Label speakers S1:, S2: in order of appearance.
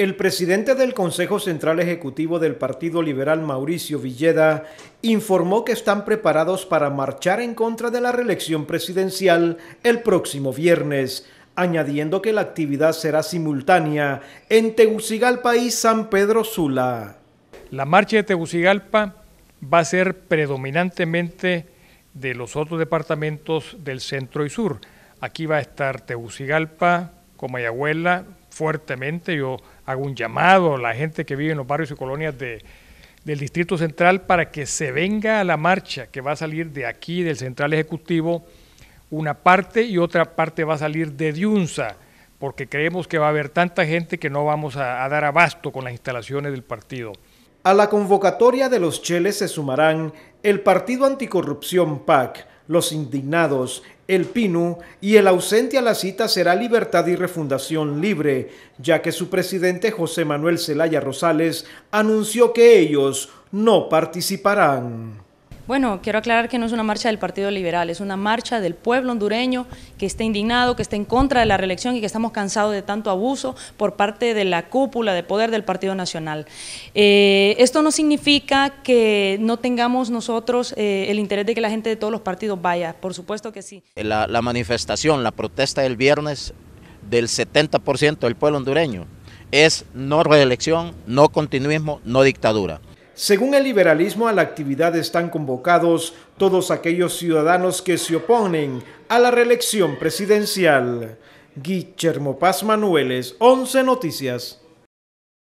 S1: El presidente del Consejo Central Ejecutivo del Partido Liberal, Mauricio Villeda, informó que están preparados para marchar en contra de la reelección presidencial el próximo viernes, añadiendo que la actividad será simultánea
S2: en Tegucigalpa y San Pedro Sula. La marcha de Tegucigalpa va a ser predominantemente de los otros departamentos del centro y sur. Aquí va a estar Tegucigalpa, como abuela, fuertemente. Yo hago un llamado a la gente que vive en los barrios y colonias de, del Distrito Central para que se venga a la marcha que va a salir de aquí, del Central Ejecutivo, una parte y otra parte va a salir de Diunza, porque creemos que va a haber tanta gente que no vamos a, a dar abasto con las instalaciones del partido.
S1: A la convocatoria de los cheles se sumarán el Partido Anticorrupción PAC, los indignados, el PINU y el ausente a la cita será Libertad y Refundación Libre, ya que su presidente José Manuel Zelaya Rosales anunció que ellos no participarán.
S3: Bueno, quiero aclarar que no es una marcha del Partido Liberal, es una marcha del pueblo hondureño que está indignado, que está en contra de la reelección y que estamos cansados de tanto abuso por parte de la cúpula de poder del Partido Nacional. Eh, esto no significa que no tengamos nosotros eh, el interés de que la gente de todos los partidos vaya, por supuesto que sí.
S4: Eh, la manifestación, la protesta del viernes del 70% del pueblo hondureño es no reelección, no continuismo, no dictadura. Según el liberalismo,
S1: a la actividad están convocados todos aquellos ciudadanos que se oponen a la reelección presidencial. Guillermo Paz Manueles, 11 Noticias.